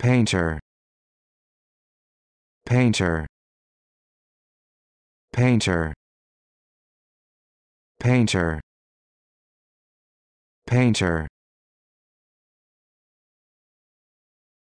painter painter painter painter painter